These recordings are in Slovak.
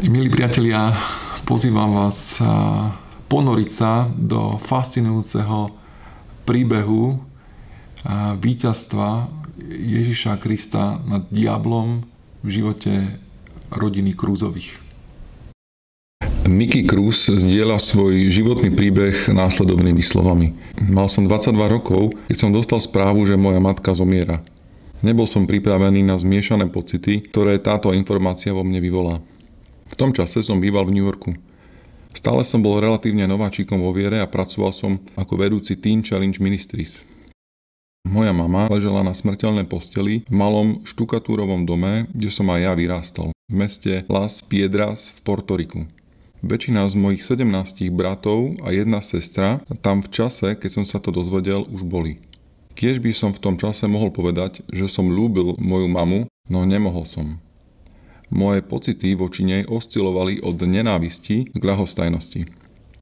Milí priatelia, pozývam vás ponoriť sa do fascinujúceho príbehu víťazstva Ježiša Krista nad diablom v živote rodiny Krúzových. Mickey Cruz zdieľa svoj životný príbeh následovnými slovami. Mal som 22 rokov, keď som dostal správu, že moja matka zomiera. Nebol som pripravený na zmiešané pocity, ktoré táto informácia vo mne vyvolá. V tom čase som býval v New Yorku. Stále som bol relatívne nováčikom vo viere a pracoval som ako vedúci Teen Challenge Ministries. Moja mama ležela na smrteľnej posteli v malom štukatúrovom dome, kde som aj ja vyrástol, v meste Las Piedras v Portoriku. Väčšina z mojich 17 bratov a jedna sestra tam v čase, keď som sa to dozvedel, už boli. Kiež by som v tom čase mohol povedať, že som lúbil moju mamu, no nemohol som. Moje pocity voči nej oscilovali od nenávisti k ľahostajnosti.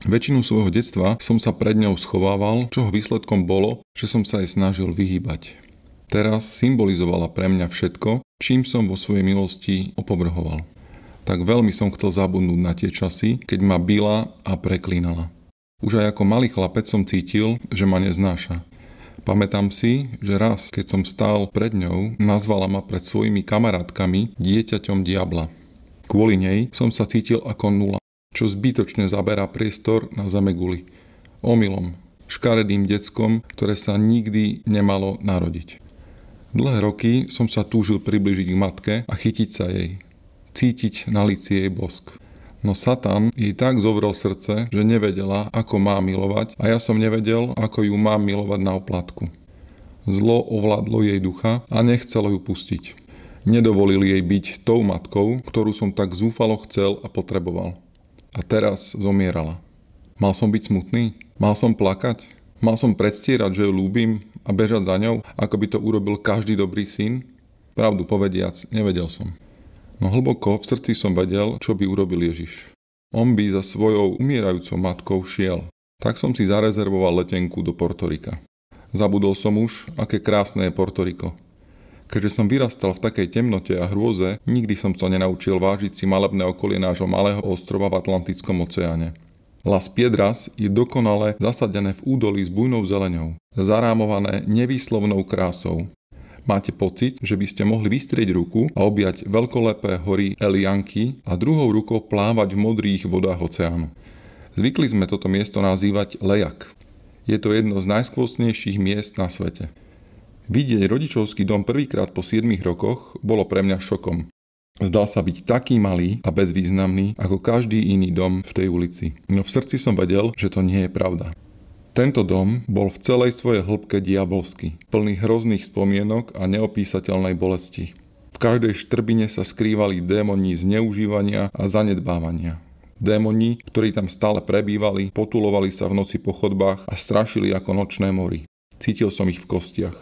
Väčšinu svojho detstva som sa pred ňou schovával, čoho výsledkom bolo, že som sa jej snažil vyhýbať. Teraz symbolizovala pre mňa všetko, čím som vo svojej milosti opovrhoval. Tak veľmi som chcel zabudnúť na tie časy, keď ma byla a preklínala. Už aj ako malý chlapec som cítil, že ma neznáša. Pamätám si, že raz, keď som stál pred ňou, nazvala ma pred svojimi kamarátkami dieťaťom diabla. Kvôli nej som sa cítil ako nula, čo zbytočne zaberá priestor na zameguli. Omylom, škaredým deckom, ktoré sa nikdy nemalo narodiť. Dlhé roky som sa túžil približiť k matke a chytiť sa jej. Cítiť na lici jej bosk. No Satan jej tak zovrel srdce, že nevedela, ako má milovať a ja som nevedel, ako ju mám milovať na oplatku. Zlo ovládlo jej ducha a nechcelo ju pustiť. Nedovolil jej byť tou matkou, ktorú som tak zúfalo chcel a potreboval. A teraz zomierala. Mal som byť smutný? Mal som plakať? Mal som predstierať, že ju ľúbim a bežať za ňou, ako by to urobil každý dobrý syn? Pravdu povediac, nevedel som. No hlboko v srdci som vedel, čo by urobil Ježiš. On by za svojou umierajúcou matkou šiel. Tak som si zarezervoval letenku do Portorika. Zabudol som už, aké krásne je Portoriko. Keďže som vyrastal v takej temnote a hrôze, nikdy som sa nenaučil vážiť si malebné okolie nášho malého ostrova v Atlantickom oceáne. Las Piedras je dokonale zasadené v údolí s bujnou zeleňou, zarámované nevýslovnou krásou máte pocit, že by ste mohli vystrieť ruku a objať veľkolepé hory Elianky a druhou rukou plávať v modrých vodách oceánu. Zvykli sme toto miesto nazývať Lejak. Je to jedno z najskvostnejších miest na svete. Vidieť rodičovský dom prvýkrát po 7 rokoch bolo pre mňa šokom. Zdal sa byť taký malý a bezvýznamný ako každý iný dom v tej ulici. No v srdci som vedel, že to nie je pravda. Tento dom bol v celej svojej hĺbke diabolský, plný hrozných spomienok a neopísateľnej bolesti. V každej štrbine sa skrývali démoni zneužívania a zanedbávania. Démoni, ktorí tam stále prebývali, potulovali sa v noci po chodbách a strašili ako nočné mori. Cítil som ich v kostiach.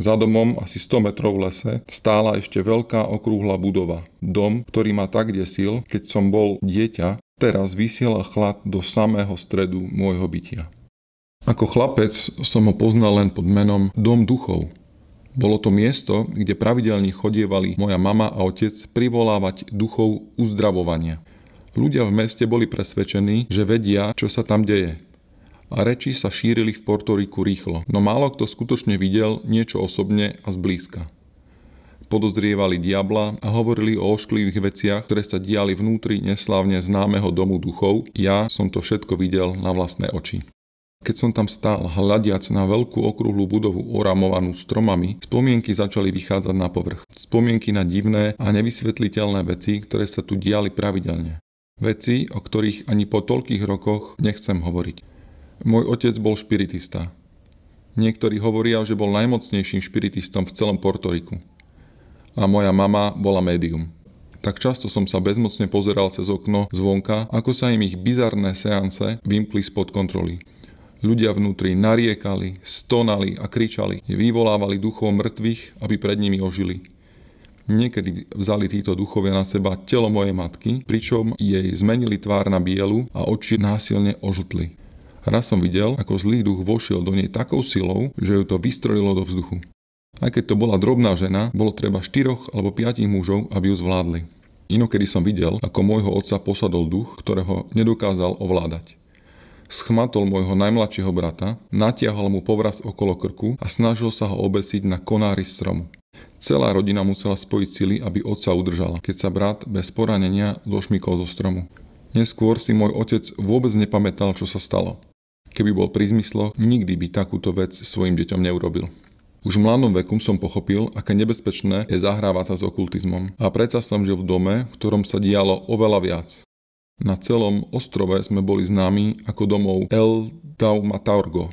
Za domom, asi 100 metrov v lese, stála ešte veľká okrúhla budova. Dom, ktorý ma tak desil, keď som bol dieťa, teraz vysielal chlad do samého stredu môjho bytia. Ako chlapec som ho poznal len pod menom Dom duchov. Bolo to miesto, kde pravidelne chodievali moja mama a otec privolávať duchov uzdravovania. Ľudia v meste boli presvedčení, že vedia, čo sa tam deje. A reči sa šírili v Portoriku rýchlo, no málo kto skutočne videl niečo osobne a zblízka. Podozrievali diabla a hovorili o ošklivých veciach, ktoré sa diali vnútri neslávne známeho domu duchov. Ja som to všetko videl na vlastné oči. Keď som tam stál, hľadiac na veľkú okrúhlu budovu oramovanú stromami, spomienky začali vychádzať na povrch. Spomienky na divné a nevysvetliteľné veci, ktoré sa tu diali pravidelne. Veci, o ktorých ani po toľkých rokoch nechcem hovoriť. Môj otec bol špiritista. Niektorí hovoria, že bol najmocnejším špiritistom v celom Portoriku. A moja mama bola médium. Tak často som sa bezmocne pozeral cez okno zvonka, ako sa im ich bizarné seance vymkli spod kontroly. Ľudia vnútri nariekali, stonali a kričali, vyvolávali duchov mŕtvych, aby pred nimi ožili. Niekedy vzali títo duchovia na seba telo mojej matky, pričom jej zmenili tvár na bielu a oči násilne ožltli. Raz som videl, ako zlý duch vošiel do nej takou silou, že ju to vystrojilo do vzduchu. Aj keď to bola drobná žena, bolo treba štyroch alebo piatich mužov, aby ju zvládli. Inokedy som videl, ako môjho otca posadol duch, ktorého nedokázal ovládať schmatol môjho najmladšieho brata, natiahol mu povraz okolo krku a snažil sa ho obesiť na konári stromu. Celá rodina musela spojiť sily, aby otca udržala, keď sa brat bez poranenia došmykol zo stromu. Neskôr si môj otec vôbec nepamätal, čo sa stalo. Keby bol pri zmysloch, nikdy by takúto vec svojim deťom neurobil. Už v mladom veku som pochopil, aké nebezpečné je zahrávať sa s okultizmom. A predsa som žil v dome, v ktorom sa dialo oveľa viac. Na celom ostrove sme boli známi ako domov El Taumaturgo,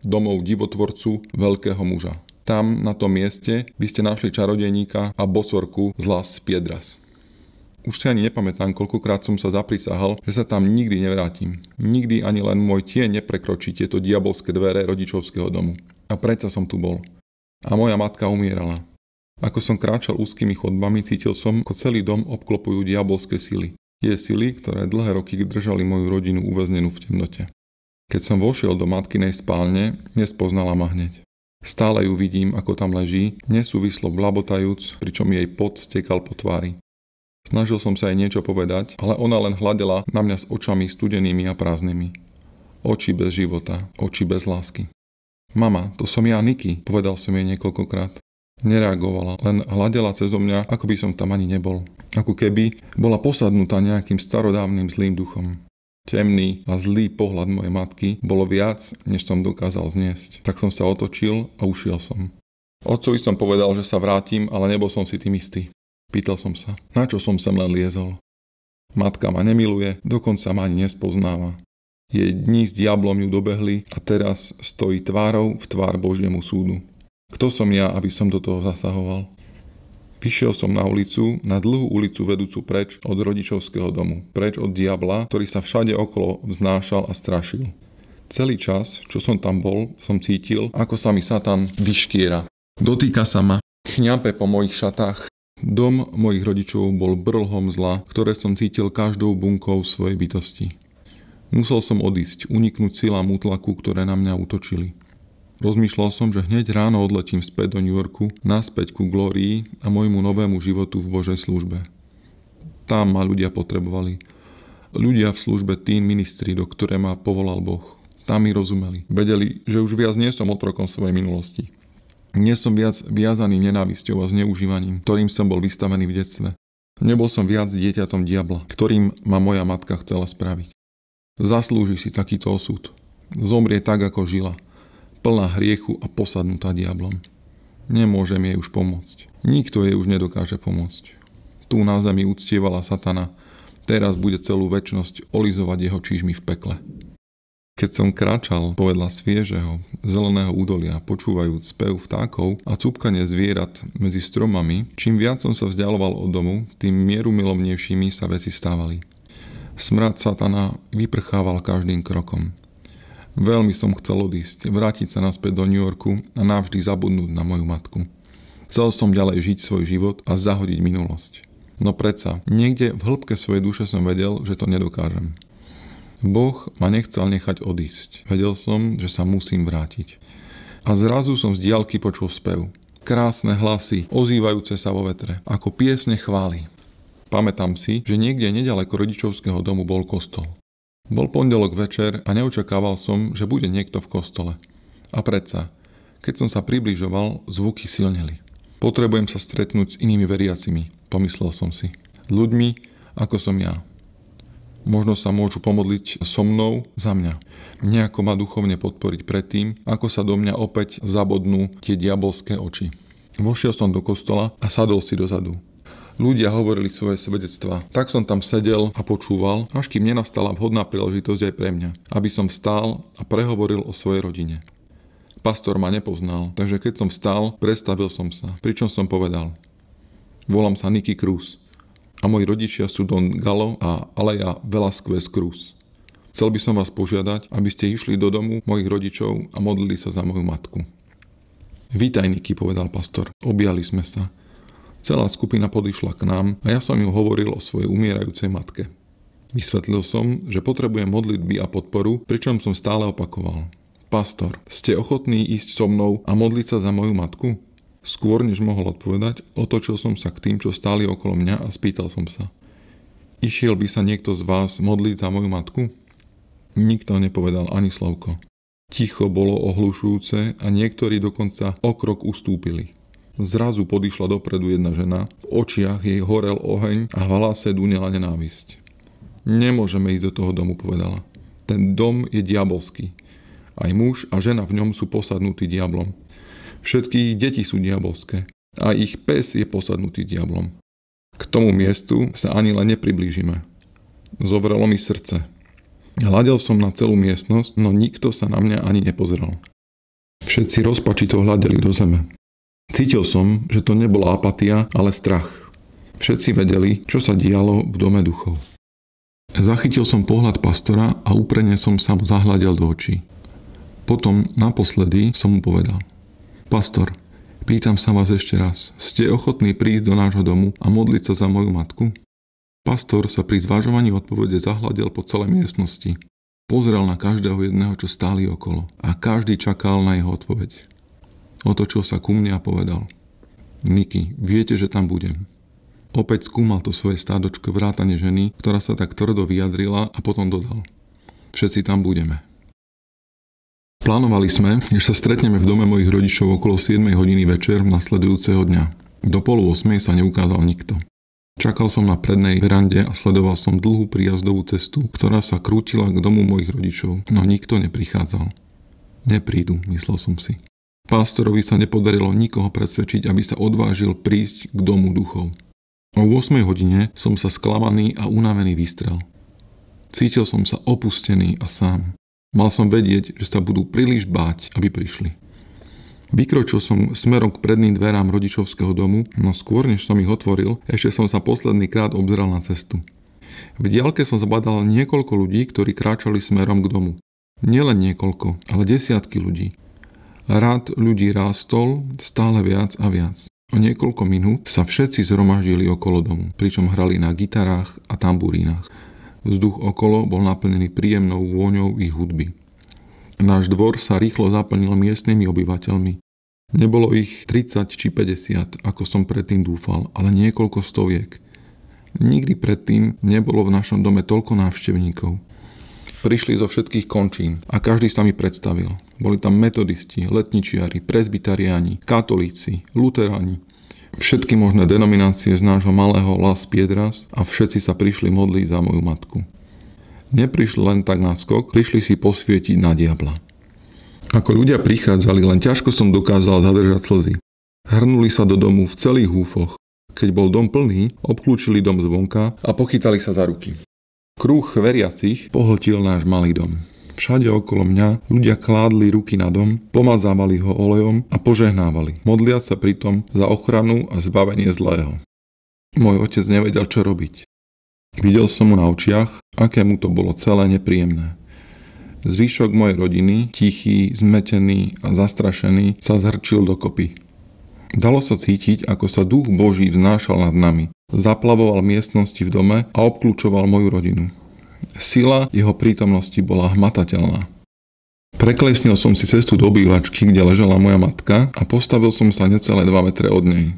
domov divotvorcu veľkého muža. Tam, na tom mieste, by ste našli čarodejníka a bosorku z Las Piedras. Už si ani nepamätám, koľkokrát som sa zaprisahal, že sa tam nikdy nevrátim. Nikdy ani len môj tie neprekročí tieto diabolské dvere rodičovského domu. A predsa som tu bol. A moja matka umierala. Ako som kráčal úzkými chodbami, cítil som, ako celý dom obklopujú diabolské sily tie sily, ktoré dlhé roky držali moju rodinu uväznenú v temnote. Keď som vošiel do matkynej spálne, nespoznala ma hneď. Stále ju vidím, ako tam leží, nesúvislo blabotajúc, pričom jej pot stekal po tvári. Snažil som sa jej niečo povedať, ale ona len hľadela na mňa s očami studenými a prázdnymi. Oči bez života, oči bez lásky. Mama, to som ja Niky, povedal som jej niekoľkokrát. Nereagovala, len hľadela cez mňa, ako by som tam ani nebol. Ako keby bola posadnutá nejakým starodávnym zlým duchom. Temný a zlý pohľad mojej matky bolo viac, než som dokázal zniesť. Tak som sa otočil a ušiel som. Otcovi som povedal, že sa vrátim, ale nebol som si tým istý. Pýtal som sa, na čo som sem len liezol. Matka ma nemiluje, dokonca ma ani nespoznáva. Jej dni s diablom ju dobehli a teraz stojí tvárou v tvár Božiemu súdu. Kto som ja, aby som do toho zasahoval? Vyšiel som na ulicu, na dlhú ulicu vedúcu preč od rodičovského domu, preč od diabla, ktorý sa všade okolo vznášal a strašil. Celý čas, čo som tam bol, som cítil, ako sa mi Satan vyškiera. Dotýka sa ma, chňape po mojich šatách. Dom mojich rodičov bol brlhom zla, ktoré som cítil každou bunkou svojej bytosti. Musel som odísť, uniknúť silám útlaku, ktoré na mňa útočili. Rozmýšľal som, že hneď ráno odletím späť do New Yorku, naspäť ku Glórii a môjmu novému životu v Božej službe. Tam ma ľudia potrebovali. Ľudia v službe tým ministri, do ktoré ma povolal Boh. Tam mi rozumeli. Vedeli, že už viac nie som otrokom svojej minulosti. Nie som viac viazaný nenávisťou a zneužívaním, ktorým som bol vystavený v detstve. Nebol som viac dieťatom diabla, ktorým ma moja matka chcela spraviť. Zaslúži si takýto osud. Zomrie tak, ako žila – plná hriechu a posadnutá diablom. Nemôžem jej už pomôcť. Nikto jej už nedokáže pomôcť. Tu na zemi uctievala satana, teraz bude celú väčnosť olizovať jeho čížmi v pekle. Keď som kráčal povedla sviežeho, zeleného údolia, počúvajúc spev vtákov a cúpkanie zvierat medzi stromami, čím viac som sa vzdialoval od domu, tým mierumilovnejšími sa veci stávali. Smrad satana vyprchával každým krokom. Veľmi som chcel odísť, vrátiť sa naspäť do New Yorku a navždy zabudnúť na moju matku. Chcel som ďalej žiť svoj život a zahodiť minulosť. No predsa, niekde v hĺbke svojej duše som vedel, že to nedokážem. Boh ma nechcel nechať odísť. Vedel som, že sa musím vrátiť. A zrazu som z diaľky počul spev. Krásne hlasy, ozývajúce sa vo vetre, ako piesne chvály. Pamätám si, že niekde nedaleko rodičovského domu bol kostol. Bol pondelok večer a neočakával som, že bude niekto v kostole. A predsa, keď som sa približoval, zvuky silneli. Potrebujem sa stretnúť s inými veriacimi, pomyslel som si. Ľuďmi, ako som ja. Možno sa môžu pomodliť so mnou za mňa. Nejako ma duchovne podporiť predtým, ako sa do mňa opäť zabodnú tie diabolské oči. Vošiel som do kostola a sadol si dozadu. Ľudia hovorili svoje svedectvá. Tak som tam sedel a počúval, až kým nenastala vhodná príležitosť aj pre mňa, aby som stál a prehovoril o svojej rodine. Pastor ma nepoznal, takže keď som vstal, predstavil som sa, pričom som povedal. Volám sa Niky Cruz a moji rodičia sú Don Galo a Aleja Velasquez Cruz. Chcel by som vás požiadať, aby ste išli do domu mojich rodičov a modlili sa za moju matku. Vítaj, Niky, povedal pastor. Objali sme sa. Celá skupina podišla k nám a ja som ju hovoril o svojej umierajúcej matke. Vysvetlil som, že potrebujem modlitby a podporu, pričom som stále opakoval. Pastor, ste ochotní ísť so mnou a modliť sa za moju matku? Skôr než mohol odpovedať, otočil som sa k tým, čo stáli okolo mňa a spýtal som sa. Išiel by sa niekto z vás modliť za moju matku? Nikto nepovedal ani slovko. Ticho bolo ohlušujúce a niektorí dokonca o krok ustúpili. Zrazu podišla dopredu jedna žena, v očiach jej horel oheň a v hlase dunela nenávisť. Nemôžeme ísť do toho domu, povedala. Ten dom je diabolský. Aj muž a žena v ňom sú posadnutí diablom. Všetky ich deti sú diabolské a ich pes je posadnutý diablom. K tomu miestu sa ani len nepriblížime. Zovrelo mi srdce. Hľadel som na celú miestnosť, no nikto sa na mňa ani nepozeral. Všetci rozpačito hľadeli do zeme. Cítil som, že to nebola apatia, ale strach. Všetci vedeli, čo sa dialo v dome duchov. Zachytil som pohľad pastora a úprene som sa zahľadil do očí. Potom naposledy som mu povedal. Pastor, pýtam sa vás ešte raz. Ste ochotní prísť do nášho domu a modliť sa za moju matku? Pastor sa pri zvažovaní odpovede zahľadil po celej miestnosti. Pozrel na každého jedného, čo stáli okolo a každý čakal na jeho odpoveď. Otočil sa ku mne a povedal. Niky, viete, že tam budem. Opäť skúmal to svoje stádočko vrátane ženy, ktorá sa tak tvrdo vyjadrila a potom dodal. Všetci tam budeme. Plánovali sme, že sa stretneme v dome mojich rodičov okolo 7 hodiny večer nasledujúceho dňa. Do polu 8 sa neukázal nikto. Čakal som na prednej verande a sledoval som dlhú príjazdovú cestu, ktorá sa krútila k domu mojich rodičov, no nikto neprichádzal. Neprídu, myslel som si. Pastorovi sa nepodarilo nikoho presvedčiť, aby sa odvážil prísť k domu duchov. O 8 hodine som sa sklamaný a unavený vystrel. Cítil som sa opustený a sám. Mal som vedieť, že sa budú príliš báť, aby prišli. Vykročil som smerom k predným dverám rodičovského domu, no skôr než som ich otvoril, ešte som sa posledný krát obzeral na cestu. V diaľke som zbadal niekoľko ľudí, ktorí kráčali smerom k domu. Nielen niekoľko, ale desiatky ľudí. Rád ľudí rástol stále viac a viac. O niekoľko minút sa všetci zhromaždili okolo domu, pričom hrali na gitarách a tamburínach. Vzduch okolo bol naplnený príjemnou vôňou ich hudby. Náš dvor sa rýchlo zaplnil miestnymi obyvateľmi. Nebolo ich 30 či 50, ako som predtým dúfal, ale niekoľko stoviek. Nikdy predtým nebolo v našom dome toľko návštevníkov. Prišli zo všetkých končín a každý sa mi predstavil. Boli tam metodisti, letničiari, prezbytariáni, katolíci, luteráni, všetky možné denominácie z nášho malého Las Piedras a všetci sa prišli modliť za moju matku. Neprišli len tak na skok, prišli si posvietiť na diabla. Ako ľudia prichádzali, len ťažko som dokázal zadržať slzy. Hrnuli sa do domu v celých húfoch. Keď bol dom plný, obklúčili dom zvonka a pochytali sa za ruky. Krúh veriacich pohltil náš malý dom. Všade okolo mňa ľudia kládli ruky na dom, pomazávali ho olejom a požehnávali, modlia sa pritom za ochranu a zbavenie zlého. Môj otec nevedel, čo robiť. Videl som mu na očiach, aké mu to bolo celé nepríjemné. Zvyšok mojej rodiny, tichý, zmetený a zastrašený, sa zhrčil dokopy. Dalo sa cítiť, ako sa duch Boží vznášal nad nami, zaplavoval miestnosti v dome a obklúčoval moju rodinu. Sila jeho prítomnosti bola hmatateľná. Preklesnil som si cestu do obývačky, kde ležala moja matka a postavil som sa necelé 2 metre od nej.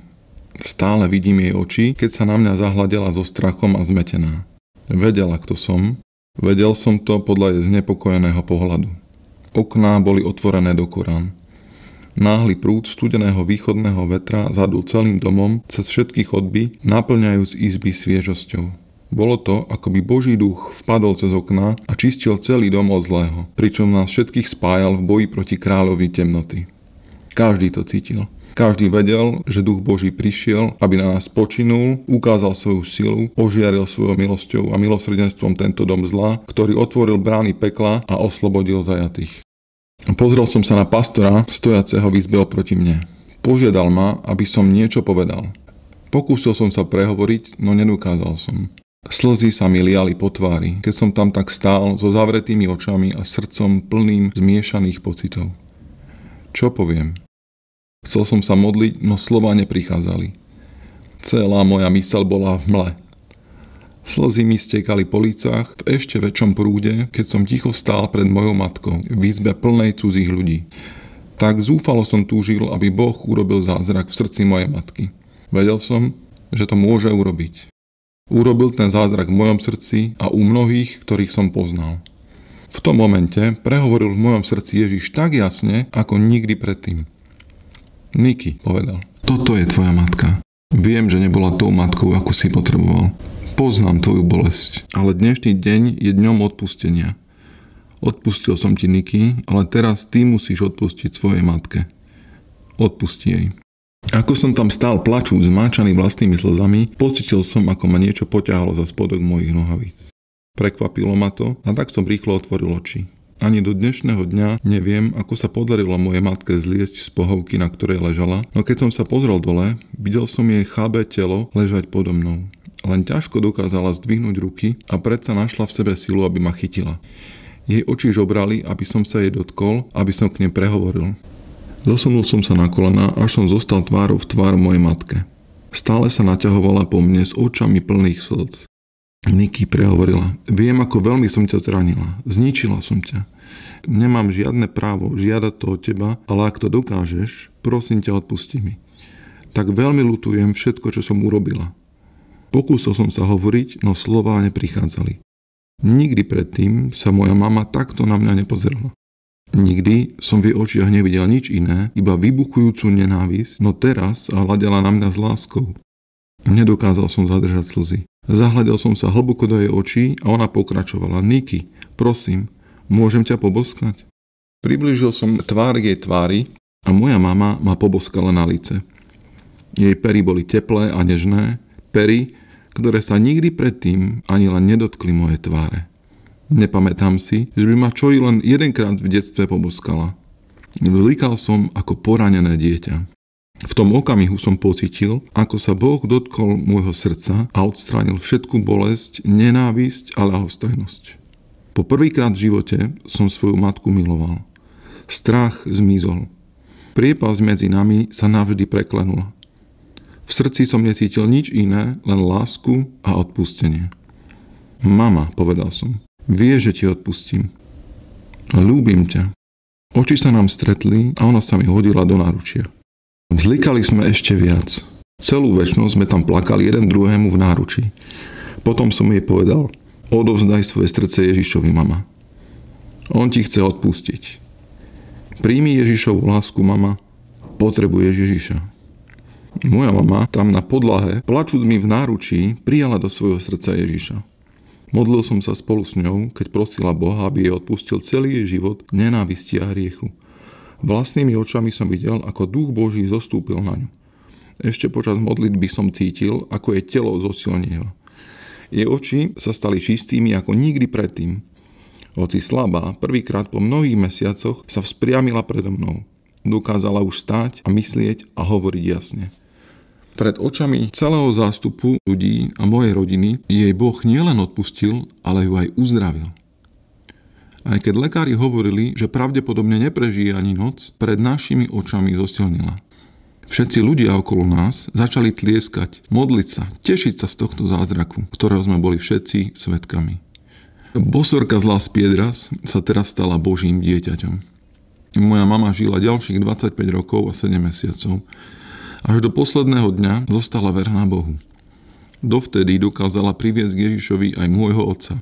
Stále vidím jej oči, keď sa na mňa zahľadela so strachom a zmetená. Vedela, kto som. Vedel som to podľa jej znepokojeného pohľadu. Okná boli otvorené do Korán. Náhly prúd studeného východného vetra zadul celým domom cez všetky chodby, naplňajúc izby sviežosťou. Bolo to, ako by Boží duch vpadol cez okna a čistil celý dom od zlého, pričom nás všetkých spájal v boji proti kráľovi temnoty. Každý to cítil. Každý vedel, že duch Boží prišiel, aby na nás počinul, ukázal svoju silu, ožiaril svojou milosťou a milosrdenstvom tento dom zla, ktorý otvoril brány pekla a oslobodil zajatých. Pozrel som sa na pastora, stojaceho v izbe oproti mne. Požiadal ma, aby som niečo povedal. Pokúsil som sa prehovoriť, no nedokázal som. Slzy sa mi liali po tvári, keď som tam tak stál so zavretými očami a srdcom plným zmiešaných pocitov. Čo poviem? Chcel som sa modliť, no slova neprichádzali. Celá moja mysel bola v mle. Slzy mi stekali po lícach v ešte väčšom prúde, keď som ticho stál pred mojou matkou v izbe plnej cudzích ľudí. Tak zúfalo som túžil, aby Boh urobil zázrak v srdci mojej matky. Vedel som, že to môže urobiť. Urobil ten zázrak v mojom srdci a u mnohých, ktorých som poznal. V tom momente prehovoril v mojom srdci Ježiš tak jasne, ako nikdy predtým. Niky, povedal, toto je tvoja matka. Viem, že nebola tou matkou, akú si potreboval. Poznám tvoju bolesť, ale dnešný deň je dňom odpustenia. Odpustil som ti Niky, ale teraz ty musíš odpustiť svojej matke. Odpusti jej. Ako som tam stál plačúc, zmáčaný vlastnými slzami, pocitil som, ako ma niečo poťahalo za spodok mojich nohavíc. Prekvapilo ma to a tak som rýchlo otvoril oči. Ani do dnešného dňa neviem, ako sa podarilo moje matke zliesť z pohovky, na ktorej ležala, no keď som sa pozrel dole, videl som jej chábe telo ležať podo mnou. Len ťažko dokázala zdvihnúť ruky a predsa našla v sebe silu, aby ma chytila. Jej oči žobrali, aby som sa jej dotkol, aby som k nej prehovoril. Zosunul som sa na kolena, až som zostal tvárou v tvár mojej matke. Stále sa naťahovala po mne s očami plných slz. Niky prehovorila. Viem, ako veľmi som ťa zranila. Zničila som ťa. Nemám žiadne právo žiadať to od teba, ale ak to dokážeš, prosím ťa, odpusti mi. Tak veľmi lutujem všetko, čo som urobila. Pokúsil som sa hovoriť, no slová neprichádzali. Nikdy predtým sa moja mama takto na mňa nepozerala. Nikdy som v jej očiach nevidel nič iné, iba vybuchujúcu nenávisť, no teraz hľadela na mňa s láskou. Nedokázal som zadržať slzy. Zahľadil som sa hlboko do jej očí a ona pokračovala. Niky, prosím, môžem ťa poboskať? Priblížil som tvár jej tvári a moja mama ma poboskala na lice. Jej pery boli teplé a nežné, pery, ktoré sa nikdy predtým ani len nedotkli moje tváre. Nepamätám si, že by ma čo i len jedenkrát v detstve pobuskala. Vzlikal som ako poranené dieťa. V tom okamihu som pocitil, ako sa Boh dotkol môjho srdca a odstránil všetku bolesť, nenávisť a ľahostajnosť. Po prvýkrát v živote som svoju matku miloval. Strach zmizol. Priepas medzi nami sa navždy preklenula. V srdci som necítil nič iné, len lásku a odpustenie. Mama, povedal som. Vieš, že ti odpustím. Ľúbim ťa. Oči sa nám stretli a ona sa mi hodila do náručia. Vzlikali sme ešte viac. Celú väčšnosť sme tam plakali jeden druhému v náručí. Potom som jej povedal, odovzdaj svoje srdce Ježišovi, mama. On ti chce odpustiť. Príjmi Ježišovu lásku, mama. Potrebuješ Ježiša. Moja mama tam na podlahe, plačúc mi v náručí, prijala do svojho srdca Ježiša. Modlil som sa spolu s ňou, keď prosila Boha, aby jej odpustil celý jej život nenávisti a hriechu. Vlastnými očami som videl, ako duch Boží zostúpil na ňu. Ešte počas modlitby som cítil, ako je telo zosilnieva. Jej oči sa stali čistými ako nikdy predtým. Hoci slabá, prvýkrát po mnohých mesiacoch sa vzpriamila predo mnou. Dokázala už stáť a myslieť a hovoriť jasne. Pred očami celého zástupu ľudí a mojej rodiny jej Boh nielen odpustil, ale ju aj uzdravil. Aj keď lekári hovorili, že pravdepodobne neprežije ani noc, pred našimi očami zosilnila. Všetci ľudia okolo nás začali tlieskať, modliť sa, tešiť sa z tohto zázraku, ktorého sme boli všetci svetkami. Bosorka z Las Piedras sa teraz stala Božím dieťaťom. Moja mama žila ďalších 25 rokov a 7 mesiacov až do posledného dňa zostala verná Bohu. Dovtedy dokázala priviesť Ježišovi aj môjho otca.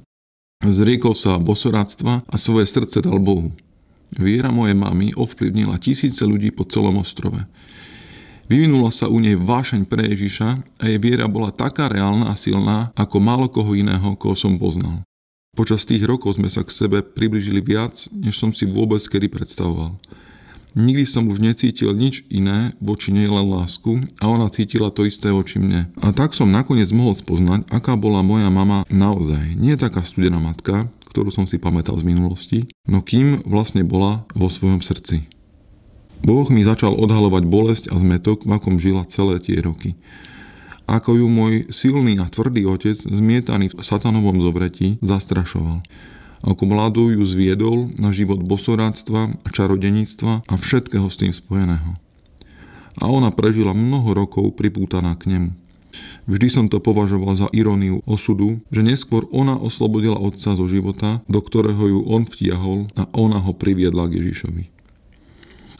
Zriekol sa bosoráctva a svoje srdce dal Bohu. Viera mojej mamy ovplyvnila tisíce ľudí po celom ostrove. Vyvinula sa u nej vášeň pre Ježiša a jej viera bola taká reálna a silná, ako málo koho iného, koho som poznal. Počas tých rokov sme sa k sebe približili viac, než som si vôbec kedy predstavoval. Nikdy som už necítil nič iné, voči nej len lásku a ona cítila to isté voči mne. A tak som nakoniec mohol spoznať, aká bola moja mama naozaj. Nie taká studená matka, ktorú som si pamätal z minulosti, no kým vlastne bola vo svojom srdci. Boh mi začal odhalovať bolesť a zmetok, v akom žila celé tie roky. Ako ju môj silný a tvrdý otec, zmietaný v satanovom zobretí, zastrašoval. Ako mladú ju zviedol na život bosoráctva a čarodeníctva a všetkého s tým spojeného. A ona prežila mnoho rokov pripútaná k nemu. Vždy som to považoval za iróniu osudu, že neskôr ona oslobodila otca zo života, do ktorého ju on vtiahol a ona ho priviedla k Ježišovi.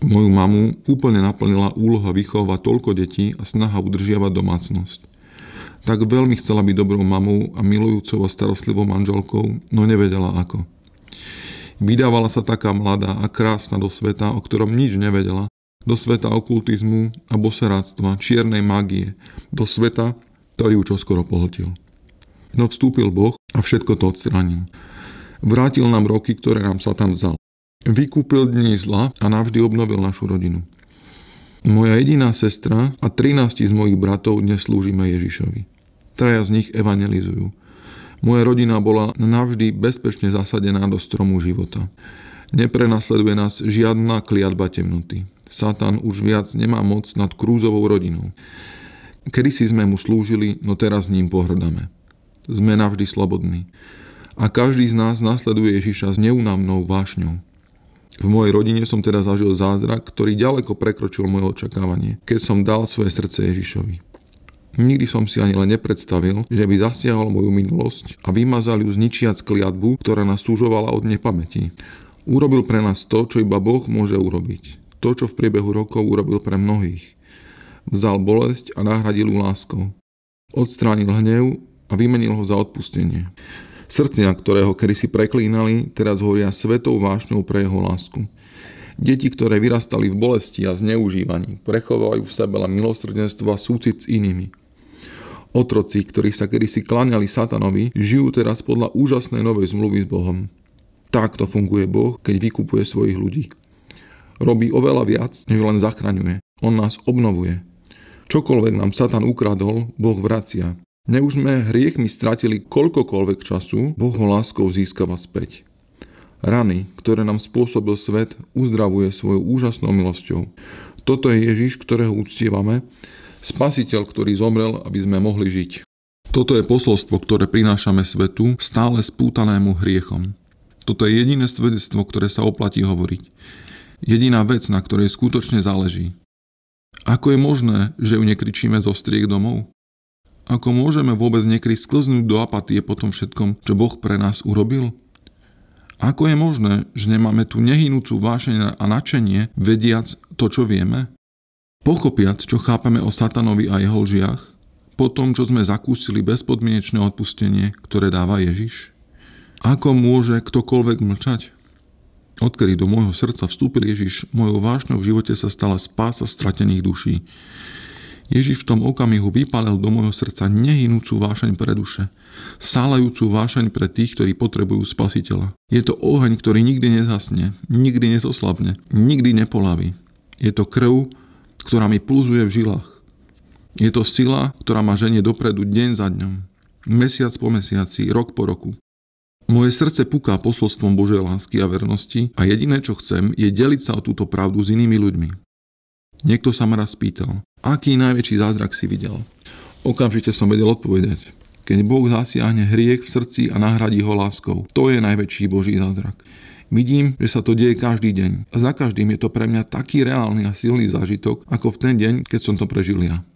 Moju mamu úplne naplnila úloha vychovať toľko detí a snaha udržiavať domácnosť. Tak veľmi chcela byť dobrou mamou a milujúcou a starostlivou manželkou, no nevedela ako. Vydávala sa taká mladá a krásna do sveta, o ktorom nič nevedela, do sveta okultizmu a boseráctva, čiernej mágie, do sveta, ktorý ju čoskoro pohltil. No vstúpil Boh a všetko to odstránil. Vrátil nám roky, ktoré nám sa tam vzal. Vykúpil dní zla a navždy obnovil našu rodinu. Moja jediná sestra a 13 z mojich bratov dnes slúžime Ježišovi traja z nich evangelizujú. Moja rodina bola navždy bezpečne zasadená do stromu života. Neprenasleduje nás žiadna kliatba temnoty. Satan už viac nemá moc nad krúzovou rodinou. Kedy si sme mu slúžili, no teraz ním pohrdame. Sme navždy slobodní. A každý z nás nasleduje Ježiša s neunavnou vášňou. V mojej rodine som teda zažil zázrak, ktorý ďaleko prekročil moje očakávanie, keď som dal svoje srdce Ježišovi. Nikdy som si ani len nepredstavil, že by zasiahol moju minulosť a vymazal ju zničiac kliatbu, ktorá nás súžovala od nepamäti. Urobil pre nás to, čo iba Boh môže urobiť. To, čo v priebehu rokov urobil pre mnohých. Vzal bolesť a nahradil ju láskou. Odstránil hnev a vymenil ho za odpustenie. Srdcia, ktorého kedysi preklínali, teraz horia svetou vášňou pre jeho lásku. Deti, ktoré vyrastali v bolesti a zneužívaní, prechovajú v sebe len milosrdenstvo a súcit s inými. Otroci, ktorí sa kedysi klaňali satanovi, žijú teraz podľa úžasnej novej zmluvy s Bohom. Takto funguje Boh, keď vykupuje svojich ľudí. Robí oveľa viac, než len zachraňuje. On nás obnovuje. Čokoľvek nám Satan ukradol, Boh vracia. Neuž sme hriechmi stratili koľkokoľvek času, Boh ho láskou získava späť. Rany, ktoré nám spôsobil svet, uzdravuje svojou úžasnou milosťou. Toto je Ježiš, ktorého uctievame Spasiteľ, ktorý zomrel, aby sme mohli žiť. Toto je posolstvo, ktoré prinášame svetu, stále spútanému hriechom. Toto je jediné svedectvo, ktoré sa oplatí hovoriť. Jediná vec, na ktorej skutočne záleží. Ako je možné, že ju nekričíme zo striek domov? Ako môžeme vôbec nekryť sklznúť do apatie po tom všetkom, čo Boh pre nás urobil? Ako je možné, že nemáme tu nehynúcu vášenie a načenie, vediac to, čo vieme? Pochopiac, čo chápame o satanovi a jeho lžiach, po tom, čo sme zakúsili bezpodmienečné odpustenie, ktoré dáva Ježiš? Ako môže ktokoľvek mlčať? Odkedy do môjho srdca vstúpil Ježiš, mojou vášňou v živote sa stala spása stratených duší. Ježiš v tom okamihu vypálil do môjho srdca nehynúcu vášeň pre duše, sálajúcu vášeň pre tých, ktorí potrebujú spasiteľa. Je to oheň, ktorý nikdy nezhasne, nikdy nezoslabne, nikdy nepolaví. Je to krv, ktorá mi pulzuje v žilách. Je to sila, ktorá ma ženie dopredu deň za dňom, mesiac po mesiaci, rok po roku. Moje srdce puká posolstvom Božej lásky a vernosti a jediné, čo chcem, je deliť sa o túto pravdu s inými ľuďmi. Niekto sa ma raz pýtal, aký najväčší zázrak si videl. Okamžite som vedel odpovedať. Keď Boh zasiahne hriech v srdci a nahradí ho láskou, to je najväčší Boží zázrak. Vidím, že sa to deje každý deň. A za každým je to pre mňa taký reálny a silný zážitok, ako v ten deň, keď som to prežil ja.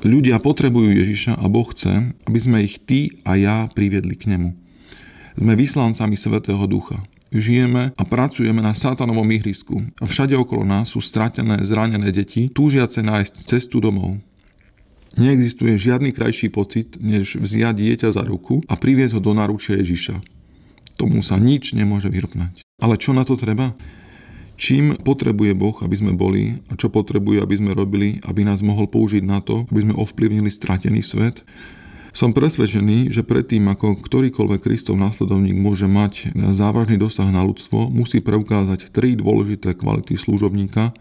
Ľudia potrebujú Ježiša a Boh chce, aby sme ich ty a ja priviedli k nemu. Sme vyslancami Svetého Ducha. Žijeme a pracujeme na satanovom ihrisku a všade okolo nás sú stratené, zranené deti, túžiace nájsť cestu domov. Neexistuje žiadny krajší pocit, než vziať dieťa za ruku a priviesť ho do naručia Ježiša. Tomu sa nič nemôže vyrovnať. Ale čo na to treba? Čím potrebuje Boh, aby sme boli a čo potrebuje, aby sme robili, aby nás mohol použiť na to, aby sme ovplyvnili stratený svet? Som presvedčený, že predtým, ako ktorýkoľvek Kristov následovník môže mať závažný dosah na ľudstvo, musí preukázať tri dôležité kvality služobníka,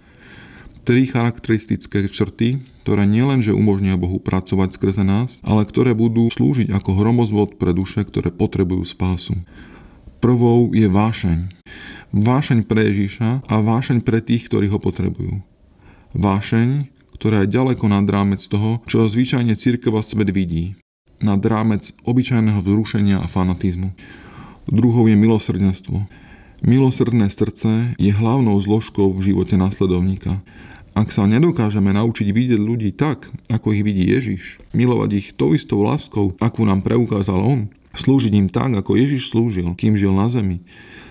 tri charakteristické črty, ktoré nielenže umožnia Bohu pracovať skrze nás, ale ktoré budú slúžiť ako hromozvod pre duše, ktoré potrebujú spásu. Prvou je vášeň. Vášeň pre Ježiša a vášeň pre tých, ktorí ho potrebujú. Vášeň, ktorá je ďaleko nad rámec toho, čo zvyčajne církev a svet vidí. Nad rámec obyčajného vzrušenia a fanatizmu. Druhou je milosrdenstvo. Milosrdné srdce je hlavnou zložkou v živote následovníka. Ak sa nedokážeme naučiť vidieť ľudí tak, ako ich vidí Ježiš, milovať ich tou istou láskou, akú nám preukázal On, Slúžiť im tak, ako Ježiš slúžil, kým žil na zemi.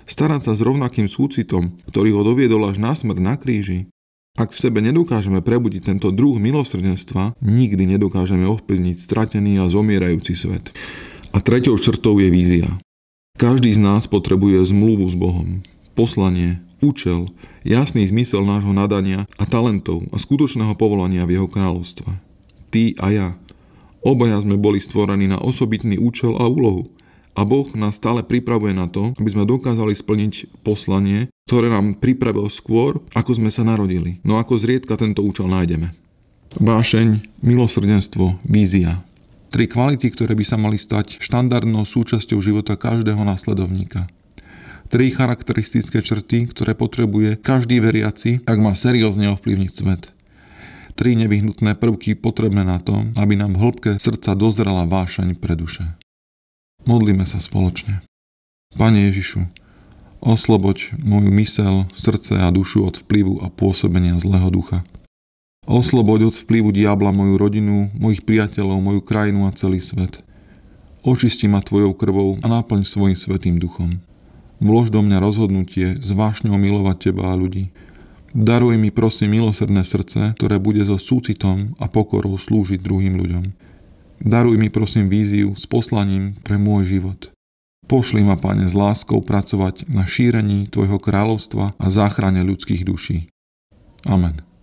Starať sa s rovnakým súcitom, ktorý ho doviedol až na smrť na kríži. Ak v sebe nedokážeme prebudiť tento druh milosrdenstva, nikdy nedokážeme ovplyvniť stratený a zomierajúci svet. A treťou črtou je vízia. Každý z nás potrebuje zmluvu s Bohom, poslanie, účel, jasný zmysel nášho nadania a talentov a skutočného povolania v jeho kráľovstve. Ty a ja Obaja sme boli stvorení na osobitný účel a úlohu. A Boh nás stále pripravuje na to, aby sme dokázali splniť poslanie, ktoré nám pripravil skôr, ako sme sa narodili. No ako zriedka tento účel nájdeme. Vášeň, milosrdenstvo, vízia. Tri kvality, ktoré by sa mali stať štandardnou súčasťou života každého následovníka tri charakteristické črty, ktoré potrebuje každý veriaci, ak má seriózne ovplyvniť svet tri nevyhnutné prvky potrebné na to, aby nám v hĺbke srdca dozrela vášaň pre duše. Modlíme sa spoločne. Pane Ježišu, osloboď moju mysel, srdce a dušu od vplyvu a pôsobenia zlého ducha. Osloboď od vplyvu diabla moju rodinu, mojich priateľov, moju krajinu a celý svet. Očisti ma Tvojou krvou a náplň svojim svetým duchom. Vlož do mňa rozhodnutie s vášňou milovať Teba a ľudí, Daruj mi prosím milosrdné srdce, ktoré bude so súcitom a pokorou slúžiť druhým ľuďom. Daruj mi prosím víziu s poslaním pre môj život. Pošli ma, Pane, s láskou pracovať na šírení Tvojho kráľovstva a záchrane ľudských duší. Amen.